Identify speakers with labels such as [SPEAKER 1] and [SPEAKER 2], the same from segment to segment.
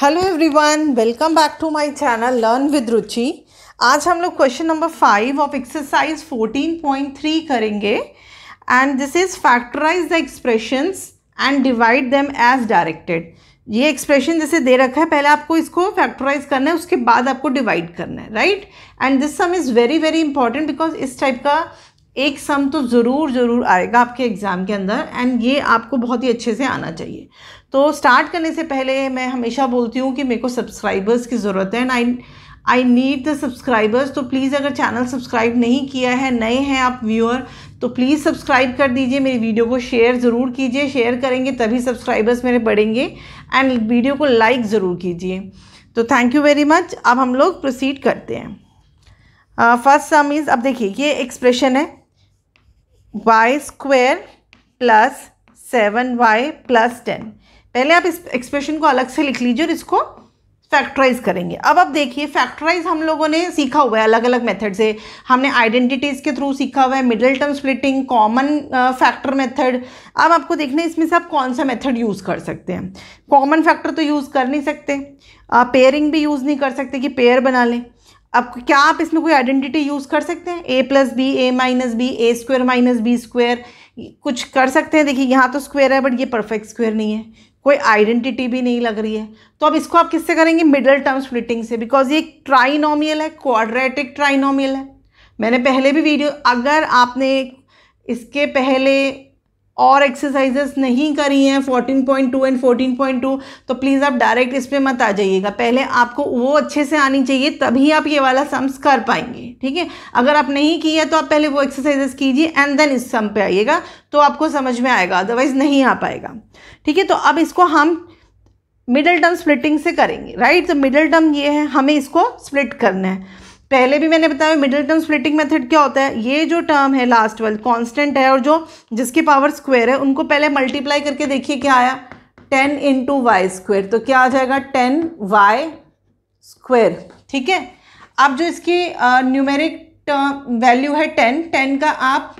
[SPEAKER 1] Hello everyone welcome back to my channel learn with Ruchi आज हम लोग question number five of exercise fourteen point three करेंगे and this is factorise the expressions and divide them as directed ये expression जैसे दे रखा है पहले आपको इसको फैक्टराइज करना है उसके बाद आपको डिवाइड करना है right and this sum is very very important because इस टाइप का एक सम तो ज़रूर ज़रूर आएगा आपके एग्ज़ाम के अंदर एंड ये आपको बहुत ही अच्छे से आना चाहिए तो स्टार्ट करने से पहले मैं हमेशा बोलती हूँ कि मेरे को सब्सक्राइबर्स की ज़रूरत है and I I need the subscribers तो प्लीज़ अगर चैनल सब्सक्राइब नहीं किया है नए हैं आप व्यूअर तो प्लीज़ सब्सक्राइब कर दीजिए मेरी वीडियो को शेयर ज़रूर कीजिए शेयर करेंगे तभी सब्सक्राइबर्स मेरे बढ़ेंगे एंड वीडियो को लाइक ज़रूर कीजिए तो थैंक यू वेरी मच अब हम लोग प्रोसीड करते हैं फर्स्ट सम इज़ अब देखिए ये एक्सप्रेशन है Y square plus seven Y plus ten पहले आप इस एक्सप्रेशन को अलग से लिख लीजिए और इसको फैक्टराइज करेंगे अब आप देखिए फैक्टराइज हम लोगों ने सीखा हुआ है अलग अलग मेथड से हमने आइडेंटिटीज़ के थ्रू सीखा हुआ है middle term splitting common factor method अब आपको देखना है इसमें से आप कौन सा मेथड यूज़ कर सकते हैं कॉमन फैक्टर तो यूज़ कर नहीं सकते पेयरिंग भी यूज़ नहीं कर सकते कि पेयर बना लें अब क्या आप इसमें कोई आइडेंटिटी यूज़ कर सकते हैं A plus B A minus B A square minus B square कुछ कर सकते हैं देखिए यहाँ तो स्क्वायर है बट ये परफेक्ट स्क्वायर नहीं है कोई आइडेंटिटी भी नहीं लग रही है तो अब इसको आप किससे करेंगे मिडल टर्म स्प्लिटिंग से बिकॉज ये ट्राइनोमियल है क्वाड्रेटिक ट्राइनोमियल है मैंने पहले भी वीडियो अगर आपने इसके पहले और एक्सरसाइजेस नहीं करी हैं 14.2 एंड 14.2 तो प्लीज़ आप डायरेक्ट इस पर मत आ जाइएगा पहले आपको वो अच्छे से आनी चाहिए तभी आप ये वाला सम्स कर पाएंगे ठीक है अगर आप नहीं किया तो आप पहले वो एक्सरसाइजेस कीजिए एंड देन इस सम पे आइएगा तो आपको समझ में आएगा अदरवाइज़ नहीं आ पाएगा ठीक है तो अब इसको हम मिडल टर्म स्प्लिटिंग से करेंगे राइट तो मिडल टर्म ये है हमें इसको स्प्लिट करना है पहले भी मैंने बताया मिडिल टर्म स्प्लिटिंग मेथड क्या होता है ये जो टर्म है लास्ट वाल कांस्टेंट है और जो जिसकी पावर स्क्वायर है उनको पहले मल्टीप्लाई करके देखिए क्या आया टेन इंटू वाई स्क्वायर तो क्या आ जाएगा टेन वाई स्क्वायर ठीक है अब जो इसकी न्यूमेरिक टर्म वैल्यू है टेन टेन का आप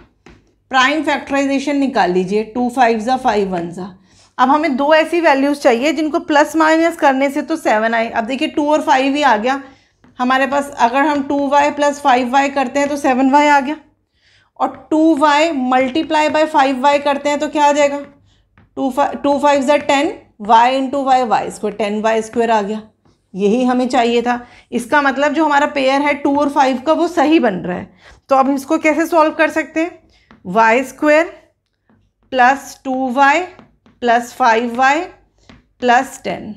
[SPEAKER 1] प्राइम फैक्ट्राइजेशन निकाल लीजिए टू फाइव ज़ा फाइव वन ज़ा अब हमें दो ऐसी वैल्यूज़ चाहिए जिनको प्लस माइनस करने से तो सेवन आए अब देखिए टू और फाइव ही आ गया हमारे पास अगर हम two Y plus five Y करते हैं तो सेवन वाई आ गया और two Y multiply by five Y करते हैं तो क्या आ जाएगा टू फाइव टू फाइव जै ten Y into Y Y square ten Y square आ गया यही हमें चाहिए था इसका मतलब जो हमारा पेयर है टू और फाइव का वो सही बन रहा है तो अब इसको कैसे सॉल्व कर सकते हैं Y square plus two Y plus five Y plus ten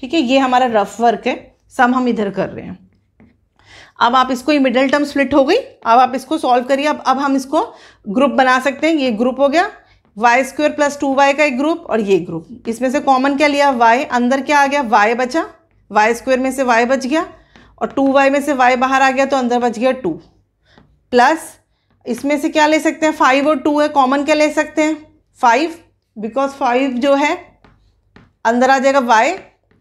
[SPEAKER 1] ठीक है ये हमारा रफ वर्क है सम हम इधर कर रहे हैं अब आप इसको ये मिडल टर्म स्प्लिट हो गई अब आप इसको सॉल्व करिए अब अब हम इसको ग्रुप बना सकते हैं ये ग्रुप हो गया Y square plus two Y का एक ग्रुप और ये ग्रुप इसमें से कॉमन क्या लिया वाई अंदर क्या आ गया वाई बचा वाई स्क्वेयर में से वाई बच गया और टू वाई में से वाई बाहर आ गया तो अंदर बच गया टू प्लस इसमें से क्या ले सकते हैं फाइव और टू है कॉमन क्या ले सकते हैं फाइव बिकॉज फाइव जो है अंदर आ जाएगा वाई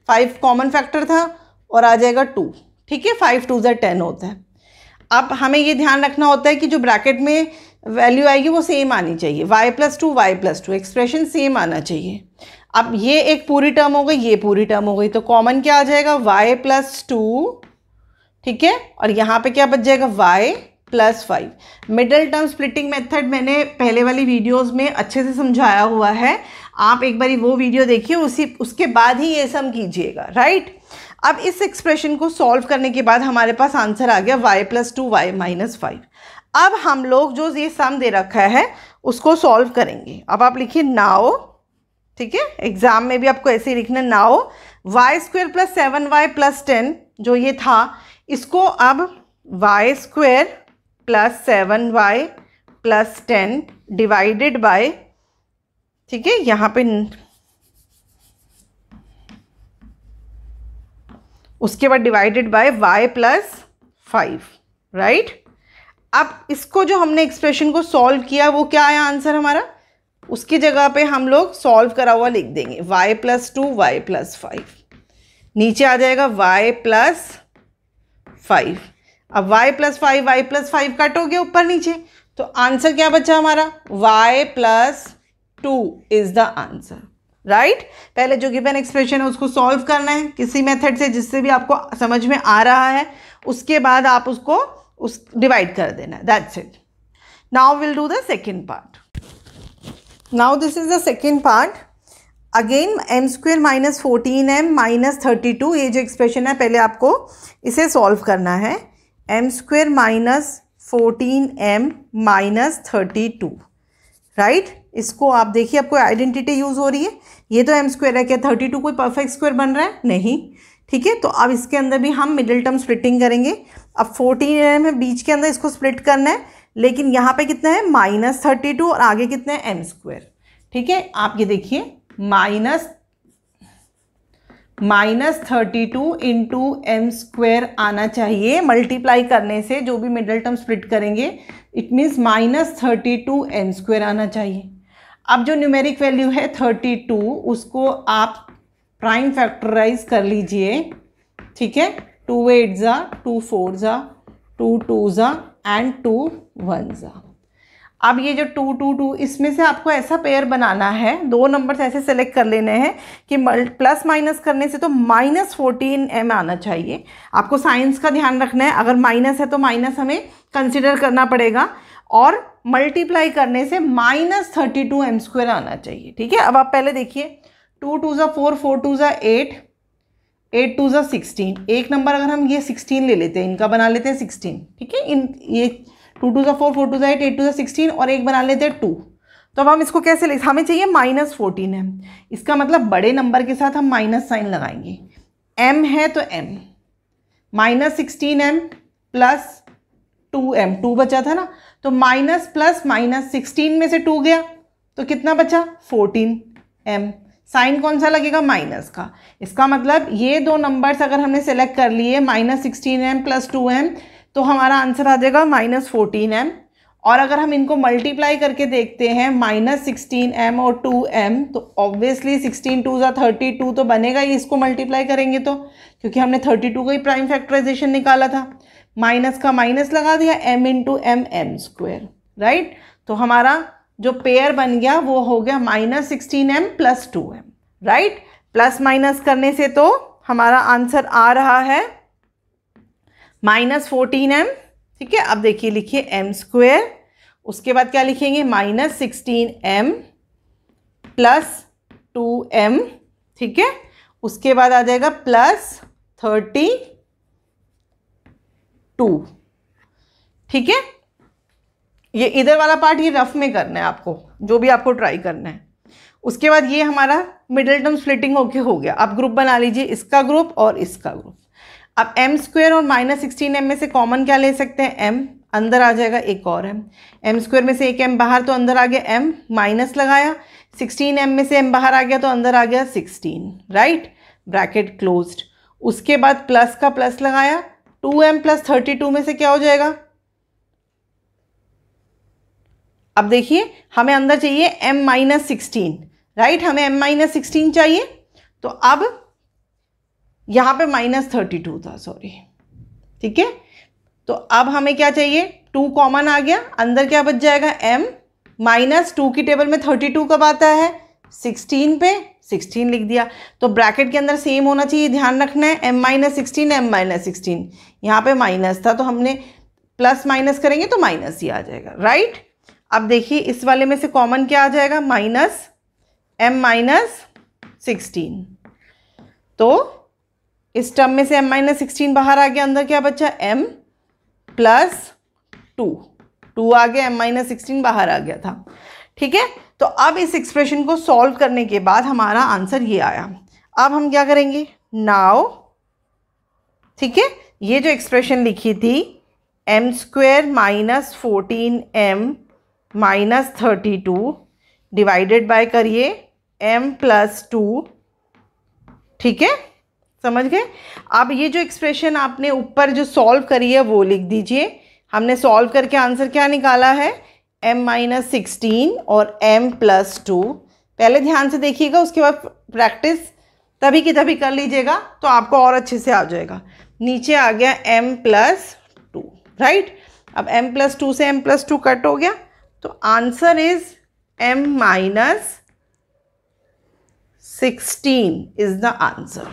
[SPEAKER 1] फाइव कॉमन फैक्टर था और आ जाएगा टू ठीक है फाइव टू ज़र टेन होता है अब हमें ये ध्यान रखना होता है कि जो ब्रैकेट में वैल्यू आएगी वो सेम आनी चाहिए y plus two Y plus two expression same आना चाहिए अब ये एक पूरी टर्म हो गई ये पूरी टर्म हो गई तो कॉमन क्या आ जाएगा y प्लस टू ठीक है और यहाँ पे क्या बच जाएगा y plus five middle term splitting method मैंने पहले वाली वीडियोस में अच्छे से समझाया हुआ है आप एक बारी वो वीडियो देखिए उसी उसके बाद ही ये सम कीजिएगा राइट अब इस एक्सप्रेशन को सॉल्व करने के बाद हमारे पास आंसर आ गया Y plus two Y minus five अब हम लोग जो ये सम दे रखा है उसको सॉल्व करेंगे अब आप लिखिए नाओ ठीक है एग्जाम में भी आपको ऐसे ही लिखना now Y square plus seven Y plus ten जो ये था इसको अब Y square plus seven Y plus ten divided by ठीक है यहाँ पे उसके बाद divided by Y plus five right अब इसको जो हमने एक्सप्रेशन को सॉल्व किया वो क्या आया आंसर हमारा उसकी जगह पे हम लोग सॉल्व करा हुआ लिख देंगे y plus two Y plus five नीचे आ जाएगा y प्लस फाइव अब y plus five Y plus five cut हो गया ऊपर नीचे तो आंसर क्या बचा हमारा y plus two is the answer right right? पहले जो गिवन एक्सप्रेशन है उसको सॉल्व करना है किसी मेथड से जिससे भी आपको समझ में आ रहा है उसके बाद आप उसको उस डिवाइड कर देना that's it now will do the second part now this is the second part again M square minus fourteen M minus thirty two ये जो एक्सप्रेशन है पहले आपको इसे सॉल्व करना है M square minus fourteen M minus thirty two right इसको आप देखिए आपको आइडेंटिटी यूज़ हो रही है ये तो एम स्क्वेयर है क्या थर्टी टू कोई परफेक्ट स्क्वायर बन रहा है नहीं ठीक है तो अब इसके अंदर भी हम मिडिल टर्म स्प्लिटिंग करेंगे अब फोर्टीन एम है बीच के अंदर इसको स्प्लिट करना है लेकिन यहाँ पे कितना है माइनस थर्टी टू और आगे कितना है एम स्क्वेयर ठीक है आप ये देखिए minus minus thirty two into M square आना चाहिए मल्टीप्लाई करने से जो भी मिडिल टर्म स्प्लिट करेंगे it means minus thirty two M square आना चाहिए अब जो न्यूमेरिक वैल्यू है थर्टी टू उसको आप प्राइम फैक्टराइज कर लीजिए ठीक है टू एट ज़ा टू फोर ज़ा टू टू ज़ा एंड टू वन ज़ा अब ये जो टू टू टू इसमें से आपको ऐसा पेयर बनाना है दो नंबर्स ऐसे सेलेक्ट कर लेने हैं कि प्लस माइनस करने से तो माइनस फोर्टीन एम आना चाहिए आपको साइंस का ध्यान रखना है अगर माइनस है तो माइनस हमें कंसिडर करना पड़ेगा और मल्टीप्लाई करने से minus thirty two M square आना चाहिए ठीक है अब आप पहले देखिए टू टू ज़ा फोर फोर टू ज़ा एट एट टू ज़ा सिक्सटीन एक नंबर अगर हम ये सिक्सटीन ले लेते हैं इनका बना लेते हैं सिक्सटीन ठीक है इन ये टू टू ज़ा फोर फोर टू ज़ा एट एट टू ज़ा सिक्सटीन और एक बना लेते हैं टू तो अब हम इसको कैसे ले हमें चाहिए माइनस फोर्टीन है इसका मतलब बड़े नंबर के साथ हम माइनस साइन लगाएंगे एम है तो M minus sixteen M plus two M two बचा था ना तो माइनस प्लस माइनस सिक्सटीन में से टू गया तो कितना बचा फोर्टीन एम साइन कौन सा लगेगा माइनस का इसका मतलब ये दो नंबर्स अगर हमने सेलेक्ट कर लिए minus sixteen M plus two M तो हमारा आंसर आ जाएगा माइनस फोर्टीन एम और अगर हम इनको मल्टीप्लाई करके देखते हैं माइनस सिक्सटीन एम और टू एम तो ऑब्वियसली सिक्सटीन टू या थर्टी टू तो बनेगा ही इसको मल्टीप्लाई करेंगे तो क्योंकि हमने थर्टी टू का ही प्राइम फैक्टराइजेशन निकाला था माइनस का माइनस लगा दिया M in two M M square right तो हमारा जो पेयर बन गया वो हो गया minus sixteen M plus two M right plus minus करने से तो हमारा आंसर आ रहा है माइनस फोर्टीन एम ठीक है अब देखिए लिखिए एम स्क्वेयर उसके बाद क्या लिखेंगे minus sixteen M plus two M ठीक है उसके बाद आ जाएगा प्लस थर्टी टू ठीक है ये इधर वाला पार्ट ये रफ में करना है आपको जो भी आपको ट्राई करना है उसके बाद ये हमारा मिडिल टर्म स्प्लिटिंग होके हो गया आप ग्रुप बना लीजिए इसका ग्रुप और इसका ग्रुप अब एम स्क्वेयर और माइनस सिक्सटीन एम में से कॉमन क्या ले सकते हैं एम अंदर आ जाएगा एक और एम एम स्क्वेयर में से एक एम बाहर तो अंदर आ गया एम माइनस लगाया सिक्सटीन एम में से एम बाहर आ गया तो अंदर आ गया सिक्सटीन राइट ब्रैकेट क्लोज्ड उसके बाद प्लस का प्लस लगाया two M plus thirty two में से क्या हो जाएगा अब देखिए हमें अंदर चाहिए m माइनस सिक्सटीन राइट हमें m माइनस सिक्सटीन चाहिए तो अब यहाँ पे माइनस थर्टी टू था सॉरी ठीक है तो अब हमें क्या चाहिए टू कॉमन आ गया अंदर क्या बच जाएगा m माइनस टू की टेबल में थर्टी टू कब आता है सिक्सटीन पे सिक्सटीन लिख दिया तो ब्रैकेट के अंदर सेम होना चाहिए ध्यान रखना है M minus sixteen M minus sixteen यहाँ पे माइनस था तो हमने प्लस माइनस करेंगे तो माइनस ही आ जाएगा राइट अब देखिए इस वाले में से कॉमन क्या आ जाएगा माइनस एम माइनस सिक्सटीन तो इस टर्म में से एम माइनस सिक्सटीन बाहर आ गया अंदर क्या बच्चा एम प्लस टू टू आ गया एम माइनस सिक्सटीन बाहर आ गया था ठीक है तो अब इस एक्सप्रेशन को सॉल्व करने के बाद हमारा आंसर ये आया अब हम क्या करेंगे नाव ठीक है ये जो एक्सप्रेशन लिखी थी M square minus fourteen M minus thirty two divided by करिए एम प्लस टू ठीक है समझ गए अब ये जो एक्सप्रेशन आपने ऊपर जो सॉल्व करी है वो लिख दीजिए हमने सॉल्व करके आंसर क्या निकाला है एम माइनस सिक्सटीन और एम प्लस टू पहले ध्यान से देखिएगा उसके बाद प्रैक्टिस तभी की तभी कर लीजिएगा तो आपको और अच्छे से आ जाएगा नीचे आ गया एम प्लस टू राइट अब एम प्लस टू से एम प्लस टू कट हो गया तो answer is M minus sixteen is the answer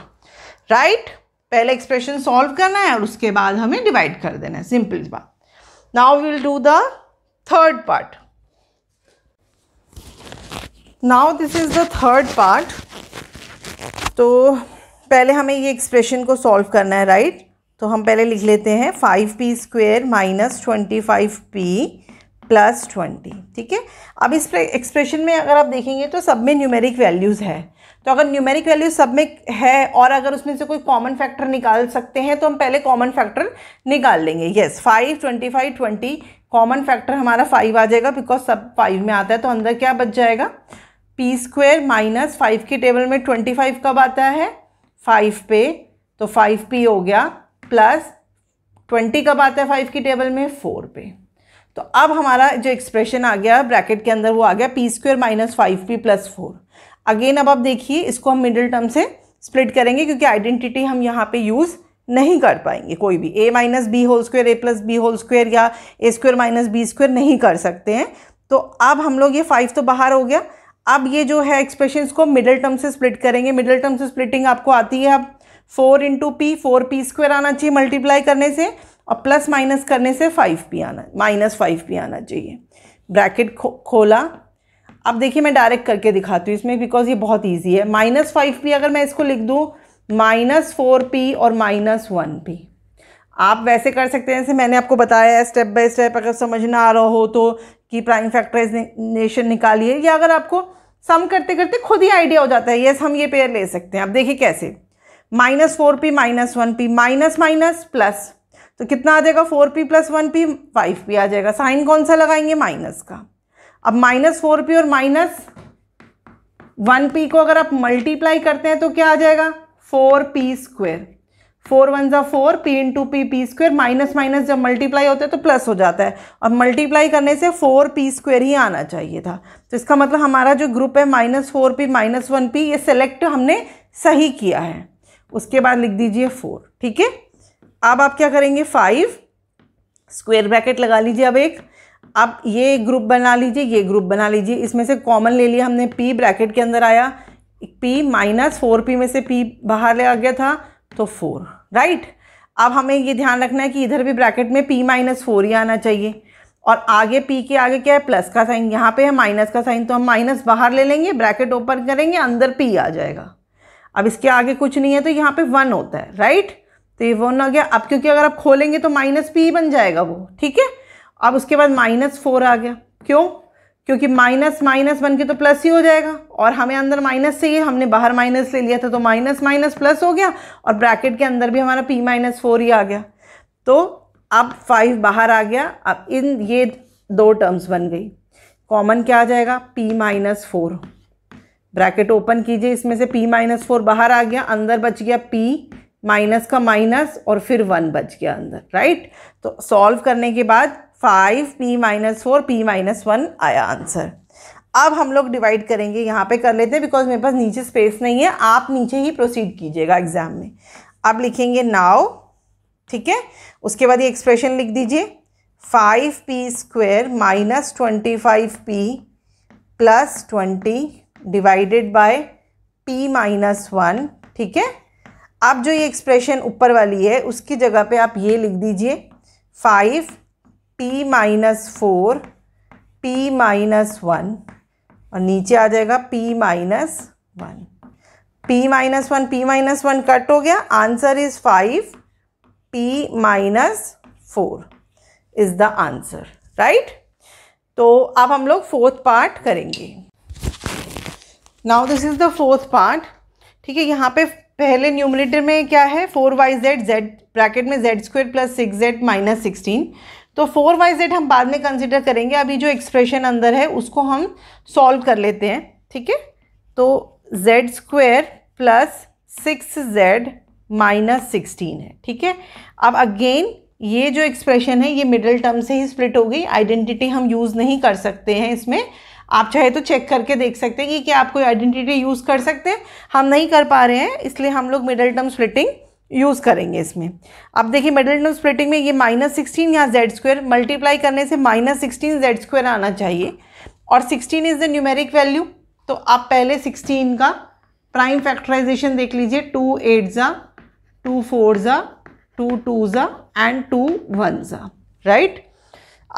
[SPEAKER 1] right पहले एक्सप्रेशन सॉल्व करना है और उसके बाद हमें डिवाइड कर देना है सिंपल बात now will do the third part now this is the third part तो पहले हमें ये एक्सप्रेशन को सॉल्व करना है राइट तो हम पहले लिख लेते हैं five P square minus twenty five P plus twenty ठीक है अब इस एक्सप्रेशन में अगर आप देखेंगे तो सब में न्यूमेरिक वैल्यूज़ है तो अगर न्यूमेरिक वैल्यूज सब में है और अगर उसमें से कोई कॉमन फैक्टर निकाल सकते हैं तो हम पहले कॉमन फैक्टर निकाल लेंगे yes five twenty five twenty common factor हमारा फाइव आ जाएगा बिकॉज सब फाइव में आता है तो अंदर क्या बच जाएगा पी स्क्वेयर माइनस फाइव की टेबल में ट्वेंटी फाइव कब आता है फाइव पे तो फाइव पी हो गया प्लस ट्वेंटी कब आता है फाइव की टेबल में फोर पे तो अब हमारा जो एक्सप्रेशन आ गया ब्रैकेट के अंदर वो आ गया P square minus five P plus four again अब आप देखिए इसको हम मिडिल टर्म से स्प्लिट करेंगे क्योंकि आइडेंटिटी हम यहाँ पे यूज़ नहीं कर पाएंगे कोई भी A minus B whole square A plus B whole square या A square minus B square नहीं कर सकते हैं तो अब हम लोग ये फाइव तो बाहर हो गया अब ये जो है एक्सप्रेशन को मिडिल टर्म से स्प्लिट करेंगे मिडिल टर्म से स्प्लिटिंग आपको आती है अब four into P four P square आना चाहिए मल्टीप्लाई करने से और प्लस माइनस करने से फाइव पी आना माइनस फाइव पी आना चाहिए ब्रैकेट खो, खोला अब देखिए मैं डायरेक्ट करके दिखाती हूँ इसमें बिकॉज ये बहुत ईजी है माइनस फाइव पी अगर मैं इसको लिख दूँ माइनस फोर पी और माइनस वन पी आप वैसे कर सकते हैं जैसे मैंने आपको बताया है स्टेप बाय स्टेप अगर समझ ना आ रहा हो तो कि प्राइम फैक्टराइजेशन निकालिए या अगर आपको सम करते करते खुद ही आइडिया हो जाता है यस हम ये पेयर ले सकते हैं आप देखिए कैसे minus four P minus one P minus minus plus तो कितना आ जाएगा four P plus one P five P आ जाएगा साइन कौन सा लगाएंगे माइनस का अब माइनस फोर पी और माइनस वन पी को अगर आप मल्टीप्लाई करते हैं तो क्या आ जाएगा four P square four one जो four P in two P P square minus minus जब मल्टीप्लाई होता है तो प्लस हो जाता है और मल्टीप्लाई करने से फोर पी स्क्वेयर ही आना चाहिए था तो इसका मतलब हमारा जो ग्रुप है minus four P minus one P ये सेलेक्ट हमने सही किया है उसके बाद लिख दीजिए फोर ठीक है अब आप क्या करेंगे फाइव स्क्वेयर ब्रैकेट लगा लीजिए अब एक अब ये ग्रुप बना लीजिए ये ग्रुप बना लीजिए इसमें से कॉमन ले लिया हमने पी ब्रैकेट के अंदर आया पी माइनस फोर पी में से पी बाहर ले आ गया था तो फोर राइट अब हमें ये ध्यान रखना है कि इधर भी ब्रैकेट में पी माइनस फोर ही आना चाहिए और आगे पी के आगे क्या है प्लस का साइन यहाँ पे है माइनस का साइन तो हम माइनस बाहर ले लेंगे ब्रैकेट ओपन करेंगे अंदर पी आ जाएगा अब इसके आगे कुछ नहीं है तो यहाँ पे वन होता है राइट तो ये वन आ गया अब क्योंकि अगर आप खोलेंगे तो माइनस पी बन जाएगा वो ठीक है अब उसके बाद माइनस फोर आ गया क्यों क्योंकि माइनस माइनस बन के तो प्लस ही हो जाएगा और हमें अंदर माइनस से ही हमने बाहर माइनस ले लिया था तो माइनस माइनस प्लस हो गया और ब्रैकेट के अंदर भी हमारा पी माइनस फोर ही आ गया तो अब फाइव बाहर आ गया अब इन ये दो टर्म्स बन गई कॉमन क्या आ जाएगा P minus four bracket open कीजिए इसमें से पी माइनस फोर बाहर आ गया अंदर बच गया पी माइनस का माइनस और फिर वन बच गया अंदर राइट तो सॉल्व करने के बाद five P minus four P minus one आया आंसर अब हम लोग डिवाइड करेंगे यहाँ पे कर लेते हैं बिकॉज मेरे पास नीचे स्पेस नहीं है आप नीचे ही प्रोसीड कीजिएगा एग्ज़ाम में अब लिखेंगे नाव ठीक है उसके बाद ये एक्सप्रेशन लिख दीजिए five P square minus twenty five P plus twenty divided by P minus one ठीक है अब जो ये एक्सप्रेशन ऊपर वाली है उसकी जगह पे आप ये लिख दीजिए five p minus four P minus one और नीचे आ जाएगा p minus one P minus one P minus one cut हो गया answer is five p minus four is the answer right तो अब हम लोग फोर्थ पार्ट करेंगे now this is the fourth part ठीक है यहाँ पे पहले न्यूमिनेटर में क्या है four Y Z Z bracket में Z square plus six Z minus sixteen तो फोर वाई जेड हम बाद में कंसिडर करेंगे अभी जो एक्सप्रेशन अंदर है उसको हम सॉल्व कर लेते हैं ठीक है तो Z square plus six Z minus sixteen है ठीक है अब अगेन ये जो एक्सप्रेशन है ये मिडिल टर्म से ही स्प्लिट हो गई आइडेंटिटी हम यूज़ नहीं कर सकते हैं इसमें आप चाहे तो चेक करके देख सकते हैं कि क्या आप कोई आइडेंटिटी यूज़ कर सकते हैं हम नहीं कर पा रहे हैं इसलिए हम लोग मिडिल टर्म स्प्लिटिंग यूज़ करेंगे इसमें अब देखिए मेडल्टन स्प्लिटिंग में ये माइनस सिक्सटीन या जेड स्क्वेयर मल्टीप्लाई करने से माइनस सिक्सटीन जेड स्क्वेयर आना चाहिए और sixteen is the numeric value तो आप पहले सिक्सटीन का प्राइम फैक्टराइजेशन देख लीजिए टू एट ज़ा टू फोर ज़ा टू टू ज़ा एंड टू वन ज़ा राइट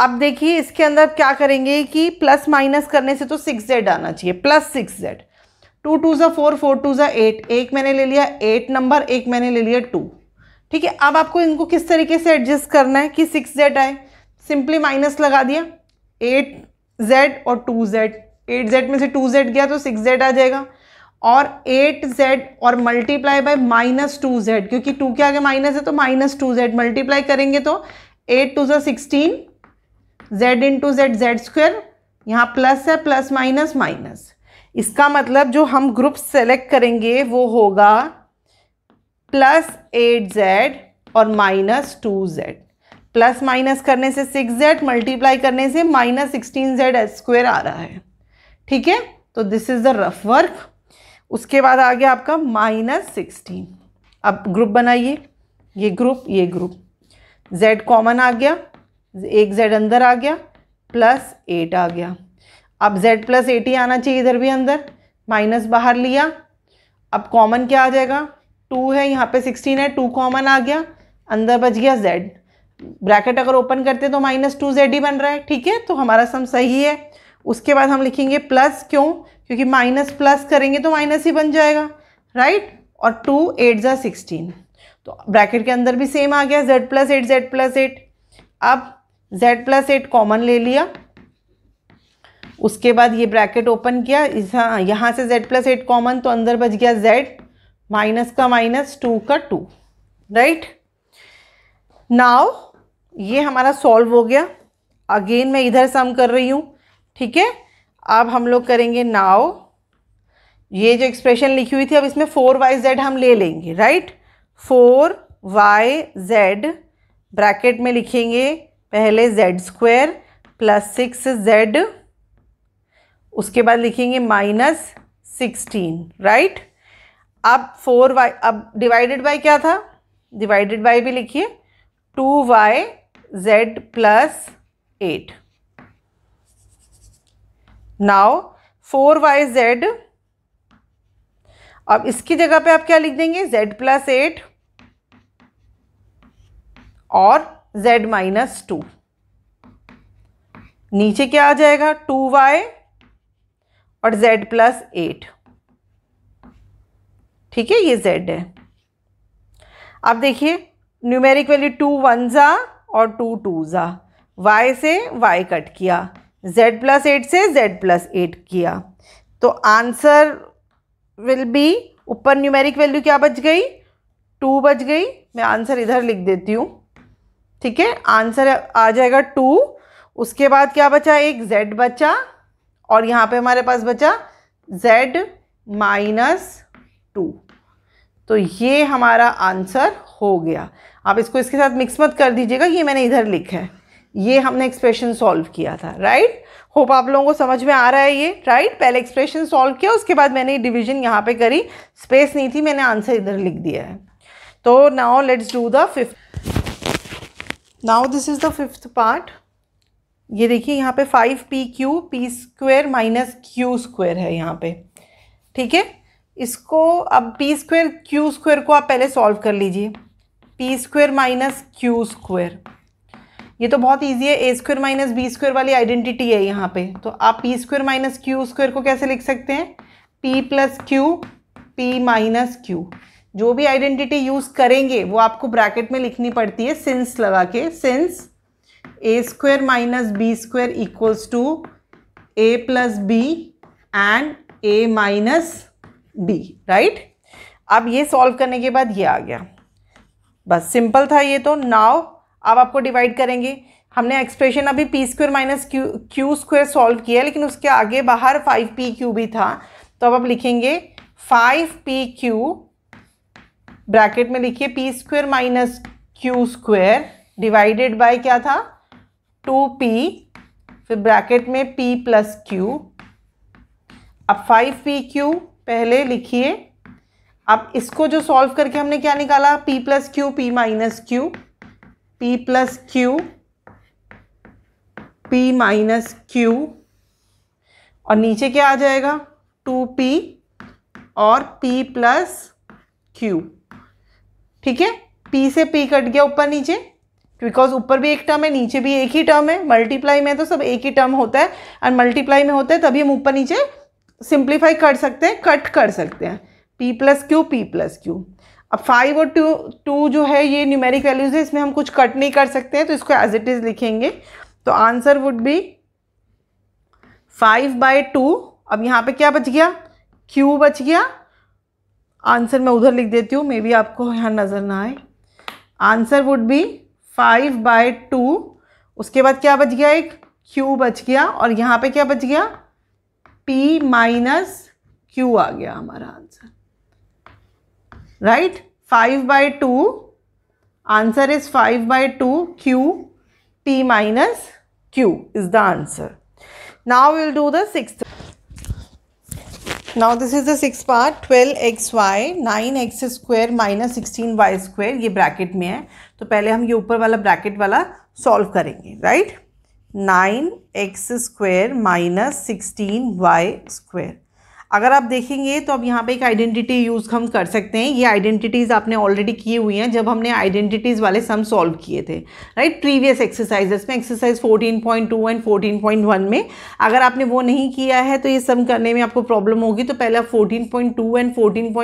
[SPEAKER 1] अब देखिए इसके अंदर क्या करेंगे कि प्लस माइनस करने से तो सिक्स जेड आना चाहिए plus six Z two two ज़ा फोर फोर टू ज़ा एट एक मैंने ले लिया एट नंबर एक मैंने ले लिया टू ठीक है अब आपको इनको किस तरीके से एडजस्ट करना है कि सिक्स जेड आए सिंपली माइनस लगा दिया एट जेड और टू जेड एट जेड में से टू जेड गया तो सिक्स जेड आ जाएगा और एट जेड और multiply by minus two Z क्योंकि टू के आगे माइनस है तो माइनस टू जेड मल्टीप्लाई करेंगे तो एट टू ज़ा sixteen Z into Z Z square यहाँ प्लस है प्लस माइनस माइनस इसका मतलब जो हम ग्रुप सेलेक्ट करेंगे वो होगा प्लस एट जेड और minus two Z plus minus करने से सिक्स जेड मल्टीप्लाई करने से माइनस सिक्सटीन जेड स्क्वेयर आ रहा है ठीक है तो this is the rough work उसके बाद आ गया आपका माइनस सिक्सटीन अब ग्रुप बनाइए ये ग्रुप ये ग्रुप जेड कॉमन आ गया एक जेड अंदर आ गया प्लस एट आ गया अब z प्लस एटी आना चाहिए इधर भी अंदर माइनस बाहर लिया अब कॉमन क्या आ जाएगा टू है यहाँ पे सिक्सटीन है टू कॉमन आ गया अंदर बच गया z ब्रैकेट अगर ओपन करते तो माइनस टू जेड ही बन रहा है ठीक है तो हमारा सम सही है उसके बाद हम लिखेंगे प्लस क्यों क्योंकि माइनस प्लस करेंगे तो माइनस ही बन जाएगा राइट और टू एट ज़ा सिक्सटीन तो ब्रैकेट के अंदर भी सेम आ गया Z plus eight Z plus eight अब जेड प्लस एट कॉमन ले लिया उसके बाद ये ब्रैकेट ओपन किया हाँ यहाँ से z प्लस एट कॉमन तो अंदर बच गया z माइनस का माइनस टू का टू राइट नाव ये हमारा सॉल्व हो गया अगेन मैं इधर सम कर रही हूँ ठीक है अब हम लोग करेंगे नाव ये जो एक्सप्रेशन लिखी हुई थी अब इसमें फोर वाई जेड हम ले लेंगे right four Y Z bracket में लिखेंगे पहले Z square plus six Z उसके बाद लिखेंगे माइनस सिक्सटीन राइट अब फोर वाई अब डिवाइडेड बाई क्या था डिवाइडेड बाई भी लिखिए two Y Z plus eight now four Y Z अब इसकी जगह पे आप क्या लिख देंगे z प्लस एट और z माइनस टू नीचे क्या आ जाएगा टू वाई और z प्लस एट ठीक है ये z है अब देखिए न्यूमेरिक वैल्यू टू वन ज़ा और टू टू ज़ा y से y कट किया z प्लस एट से z प्लस एट किया तो आंसर विल बी ऊपर न्यूमेरिक वैल्यू क्या बच गई टू बच गई मैं आंसर इधर लिख देती हूँ ठीक है आंसर आ जाएगा टू उसके बाद क्या बचा एक जेड बचा और यहाँ पे हमारे पास बचा z माइनस टू तो ये हमारा आंसर हो गया आप इसको इसके साथ मिक्स मत कर दीजिएगा ये मैंने इधर लिखा है ये हमने एक्सप्रेशन सॉल्व किया था राइट होप आप लोगों को समझ में आ रहा है ये राइट पहले एक्सप्रेशन सॉल्व किया उसके बाद मैंने डिवीजन यहाँ पे करी स्पेस नहीं थी मैंने आंसर इधर लिख दिया है तो now let's do the fifth now this is the fifth part ये देखिए यहाँ पे five P Q P square minus Q square है यहाँ पे ठीक है इसको अब पी स्क्वेयर क्यू स्क्वेयर को आप पहले सॉल्व कर लीजिए P square minus Q square ये तो बहुत इजी है A square minus B square वाली आइडेंटिटी है यहाँ पे तो आप P square minus Q square को कैसे लिख सकते हैं P plus Q P minus Q जो भी आइडेंटिटी यूज़ करेंगे वो आपको ब्रैकेट में लिखनी पड़ती है सिंस लगा के since A square minus B square equals to A plus B and A minus B right अब ये सॉल्व करने के बाद ये आ गया बस सिंपल था ये तो नाव अब आपको डिवाइड करेंगे हमने एक्सप्रेशन अभी P square minus Q Q square solve किया लेकिन उसके आगे बाहर फाइव पी क्यू भी था तो अब आप लिखेंगे फाइव पी क्यू ब्रैकेट में लिखिए P square minus Q square divided by क्या था टू पी फिर ब्रैकेट में पी प्लस क्यू अब फाइव पी क्यू पहले लिखिए अब इसको जो सॉल्व करके हमने क्या निकाला p plus Q P minus Q P plus Q P minus Q और नीचे क्या आ जाएगा टू पी और p प्लस क्यू ठीक है p से p कट गया ऊपर नीचे बिकॉज ऊपर भी एक टर्म है नीचे भी एक ही टर्म है मल्टीप्लाई में तो सब एक ही टर्म होता है एंड मल्टीप्लाई में होता है तभी हम ऊपर नीचे सिंप्लीफाई कर सकते हैं कट कर सकते हैं P plus Q P plus Q अब फाइव और टू टू जो है ये न्यूमेरिक वैल्यूज़ है इसमें हम कुछ कट नहीं कर सकते हैं तो इसको एज इट इज़ लिखेंगे तो answer would be five by two अब यहाँ पे क्या बच गया क्यू बच गया आंसर मैं उधर लिख देती हूँ मे बी आपको यहाँ नज़र ना आए answer would be five by two उसके बाद क्या बच गया एक क्यू बच गया और यहाँ पे क्या बच गया पी माइनस क्यू आ गया हमारा answer right five by two answer is five by two q P minus q is the answer now will do six now this is the six part twelve x y nine x 9x minus sixteen y square ये bracket में है तो पहले हम ये ऊपर वाला bracket वाला सॉल्व करेंगे right nine x square minus sixteen y square अगर आप देखेंगे तो अब यहाँ पे एक आइडेंटिटी यूज़ हम कर सकते हैं ये आइडेंटिटीज़ आपने ऑलरेडी किए हुई हैं जब हमने आइडेंटिटीज़ वाले सम सॉल्व किए थे राइट प्रीवियस एक्सरसाइजेस में एक्सरसाइज 14.2 एंड 14.1 में अगर आपने वो नहीं किया है तो ये सम करने में आपको प्रॉब्लम होगी तो पहले आप फोर्टीन एंड फोर्टीन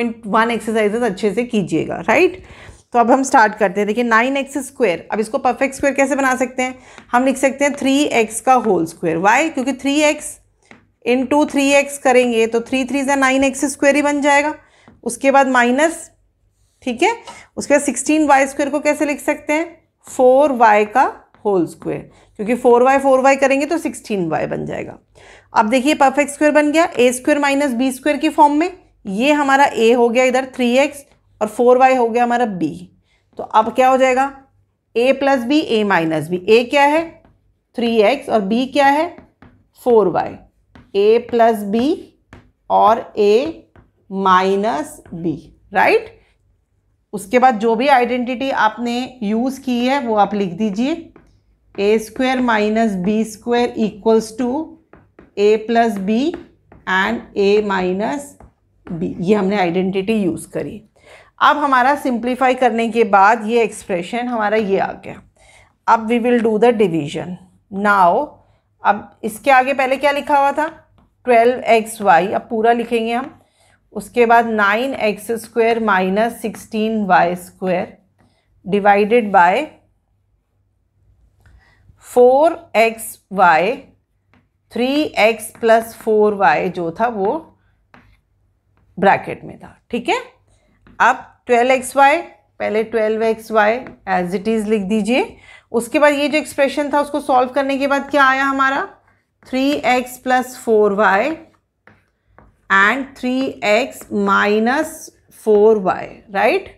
[SPEAKER 1] एक्सरसाइजेस अच्छे से कीजिएगा राइट right? तो अब हम स्टार्ट करते हैं देखिए नाइन एक्स स्क्वेयर अब इसको परफेक्ट स्क्वेयर कैसे बना सकते हैं हम लिख सकते हैं थ्री एक्स का होल स्क्वेयर वाई क्योंकि three x into three x करेंगे तो थ्री थ्री से नाइन एक्स स्क्वेयर ही बन जाएगा उसके बाद माइनस ठीक है उसके बाद सिक्सटीन वाई स्क्वेयर को कैसे लिख सकते हैं फोर वाई का होल स्क्वेयर क्योंकि फोर वाई फोर वाई करेंगे तो सिक्सटीन वाई बन जाएगा अब देखिए परफेक्ट स्क्वायर बन गया a square minus B square की फॉर्म में ये हमारा ए हो गया इधर थ्री एक्स और फोर वाई हो गया हमारा बी तो अब क्या हो जाएगा a plus B A minus B a क्या है थ्री एक्स और बी क्या है four y a plus b और ए माइनस बी राइट उसके बाद जो भी आइडेंटिटी आपने यूज़ की है वो आप लिख दीजिए a square minus B square equals to A plus B and A minus b ये हमने आइडेंटिटी यूज़ करी अब हमारा सिंप्लीफाई करने के बाद ये एक्सप्रेशन हमारा ये आ गया अब we will do the division now अब इसके आगे पहले क्या लिखा हुआ था ट्वेल्व एक्स वाई अब पूरा लिखेंगे हम उसके बाद nine x square minus sixteen y square divided by four x y three x plus four y जो था वो ब्रैकेट में था ठीक है अब ट्वेल्व एक्स वाई पहले twelve x y as it is लिख दीजिए उसके बाद ये जो एक्सप्रेशन था उसको सॉल्व करने के बाद क्या आया हमारा three x plus four y and three x minus four y right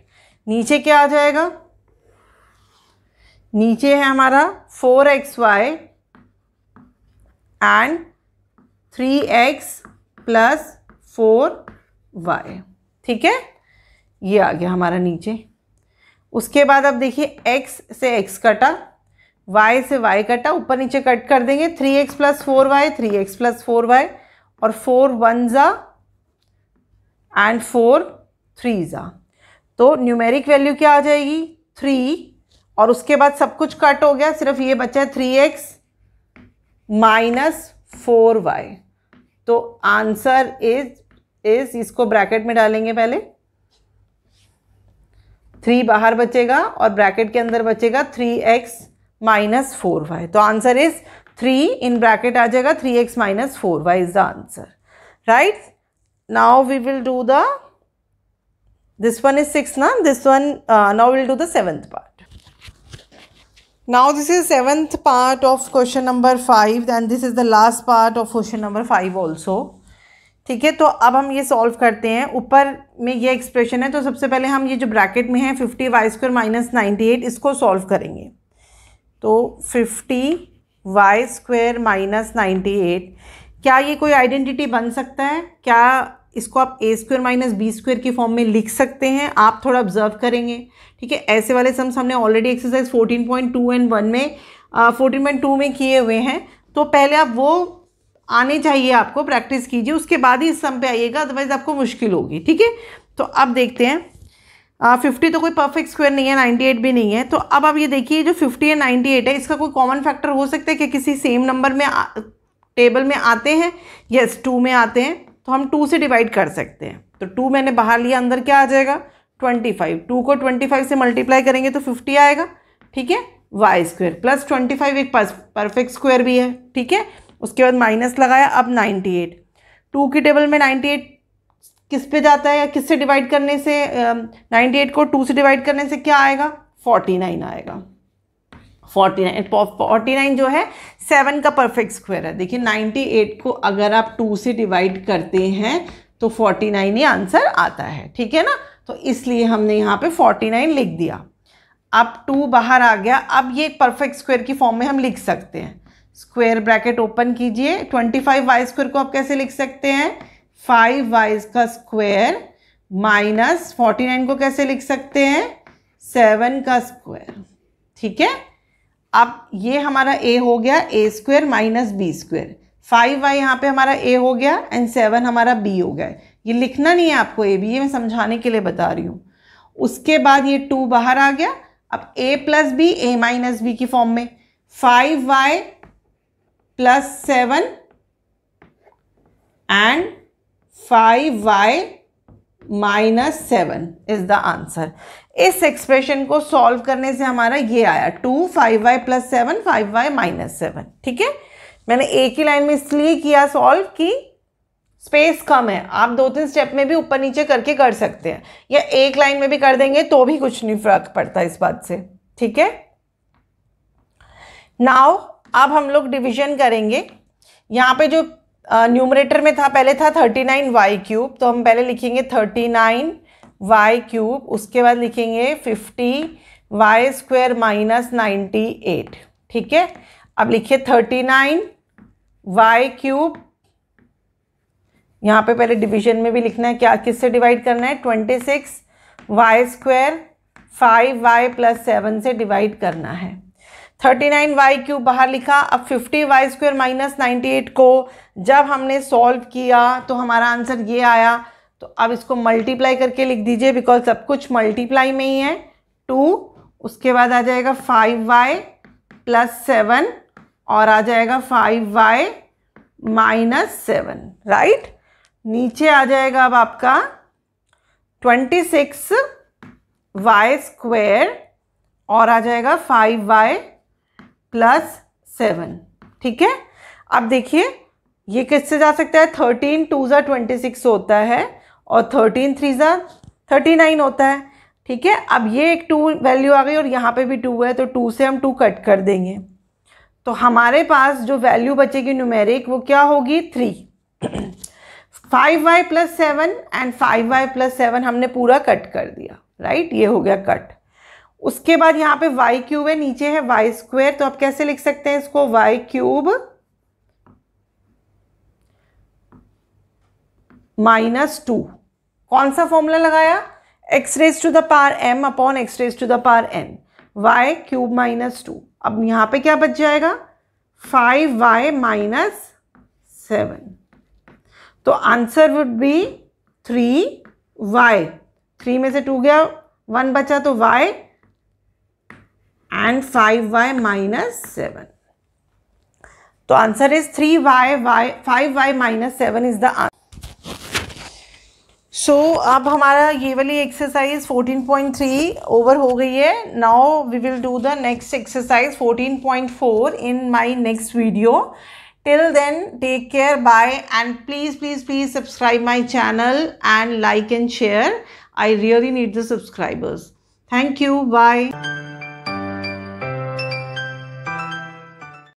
[SPEAKER 1] नीचे क्या आ जाएगा नीचे है हमारा four x y and three x plus four y ठीक है ये आ गया हमारा नीचे उसके बाद अब देखिए एक्स से एक्स कटा वाई से वाई कटा ऊपर नीचे कट कर देंगे three x plus four y three x plus four y और फोर वन ज़ा एंड फोर थ्री ज़ा तो न्यूमेरिक वैल्यू क्या आ जाएगी थ्री और उसके बाद सब कुछ कट हो गया सिर्फ ये बचा है three x minus four y तो आंसर इज इज इसको ब्रैकेट में डालेंगे पहले थ्री बाहर बचेगा और ब्रैकेट के अंदर बचेगा three x minus four y तो answer is three in bracket आ जाएगा three x minus four y is the answer right now we will do the this one is six ना this one now will do the seventh part now this is seventh part of question number five and this is the last part of question number five also ठीक है तो अब हम ये solve करते हैं ऊपर में ये एक्सप्रेशन है तो सबसे पहले हम ये जो ब्रैकेट में है fifty y square minus ninety eight इसको सॉल्व करेंगे तो fifty y square minus ninety eight क्या ये कोई आइडेंटिटी बन सकता है क्या इसको आप a square minus B square के फॉर्म में लिख सकते हैं आप थोड़ा ऑब्जर्व करेंगे ठीक है ऐसे वाले सम्स हमने already exercise fourteen point two and one में फोर्टीन पॉइंट टू में किए हुए हैं तो पहले आप वो आने चाहिए आपको प्रैक्टिस कीजिए उसके बाद ही इस सम पे आइएगा अदरवाइज़ आपको मुश्किल होगी ठीक है तो अब देखते हैं फिफ्टी तो कोई परफेक्ट स्क्वायर नहीं है नाइन्टी एट भी नहीं है तो अब आप ये देखिए जो फिफ्टी है नाइन्टी एट है इसका कोई कॉमन फैक्टर हो सकता है कि किसी सेम नंबर में आ, टेबल में आते हैं यस टू में आते हैं तो हम टू से डिवाइड कर सकते हैं तो टू मैंने बाहर लिया अंदर क्या आ जाएगा ट्वेंटी फाइव टू को ट्वेंटी फाइव से मल्टीप्लाई करेंगे तो फिफ्टी आएगा ठीक है y square plus twenty five एक परफेक्ट स्क्वायर भी है ठीक है उसके बाद माइनस लगाया अब नाइन्टी एट टू की टेबल में नाइन्टी एट किस पे जाता है या किससे डिवाइड करने से नाइन्टी एट को टू से डिवाइड करने से क्या आएगा फोर्टी नाइन आएगा फोर्टी नाइन फोर्टी नाइन जो है सेवन का परफेक्ट स्क्वायर है देखिए नाइन्टी एट को अगर आप टू से डिवाइड करते हैं तो फोर्टी नाइन ही आंसर आता है ठीक है ना तो इसलिए हमने यहाँ पे फोर्टी नाइन लिख दिया अब टू बाहर आ गया अब ये परफेक्ट स्क्वायर की फॉर्म में हम लिख सकते हैं स्क्वेयर ब्रैकेट ओपन कीजिए ट्वेंटी फाइव वाई स्क्वेयर को आप कैसे लिख सकते हैं फाइव वाई का स्क्वायर माइनस फोर्टी नाइन को कैसे लिख सकते हैं सेवन का स्क्वायर ठीक है अब ये हमारा ए हो गया a square minus B square five y यहाँ पे हमारा ए हो गया एंड सेवन हमारा बी हो गया ये लिखना नहीं है आपको ए बी ये मैं समझाने के लिए बता रही हूँ उसके बाद ये टू बाहर आ गया अब a plus B A minus b की फॉर्म में five Y plus seven and five y minus seven is the answer इस एक्सप्रेशन को सॉल्व करने से हमारा ये आया two five Y plus seven five y minus seven ठीक है मैंने एक ही लाइन में इसलिए किया सॉल्व कि स्पेस कम है आप दो तीन स्टेप में भी ऊपर नीचे करके कर सकते हैं या एक लाइन में भी कर देंगे तो भी कुछ नहीं फर्क पड़ता इस बात से ठीक है नाउ अब हम लोग डिवीजन करेंगे यहाँ पे जो न्यूमरेटर में था पहले था थर्टी नाइन वाई क्यूब तो हम पहले लिखेंगे थर्टी नाइन वाई क्यूब उसके बाद लिखेंगे fifty y square minus ninety eight ठीक है अब लिखिए थर्टी नाइन वाई क्यूब यहाँ पे पहले डिवीजन में भी लिखना है क्या किससे डिवाइड करना है twenty six y square five Y plus seven से डिवाइड करना है थर्टी नाइन वाई क्यूब बाहर लिखा अब fifty y square minus ninety eight को जब हमने सॉल्व किया तो हमारा आंसर ये आया तो अब इसको मल्टीप्लाई करके लिख दीजिए बिकॉज सब कुछ मल्टीप्लाई में ही है टू उसके बाद आ जाएगा फाइव वाई प्लस सेवन और आ जाएगा five y minus seven right नीचे आ जाएगा अब आपका ट्वेंटी सिक्स वाई स्क्वेयर और आ जाएगा फाइव वाई प्लस सेवन ठीक है अब देखिए ये किससे जा सकता है थर्टीन टू ज़ा ट्वेंटी सिक्स होता है और थर्टीन थ्री ज़ा थर्टी नाइन होता है ठीक है अब ये एक टू वैल्यू आ गई और यहाँ पे भी टू है तो टू से हम टू कट कर देंगे तो हमारे पास जो वैल्यू बचेगी न्यूमेरिक वो क्या होगी three five Y plus seven and five Y plus seven हमने पूरा कट कर दिया राइट ये हो गया कट उसके बाद यहाँ पे वाई क्यूब है नीचे है वाई स्क्वेयर तो आप कैसे लिख सकते हैं इसको वाई क्यूब माइनस टू कौन सा फॉर्मूला लगाया x raise to the power m upon x raise to the power n y cube minus two अब यहाँ पे क्या बच जाएगा फाइव वाई माइनस सेवन तो answer would be three y three में से टू गया वन बचा तो y and 5y minus 7. So answer is 3y, y, 5y minus 7 is the answer. So, now our this exercise 14.3 over. Ho gayi Now, we will do the next exercise 14.4 in my next video. Till then, take care, bye and please, please, please subscribe my channel and like and share. I really need the subscribers. Thank you, bye.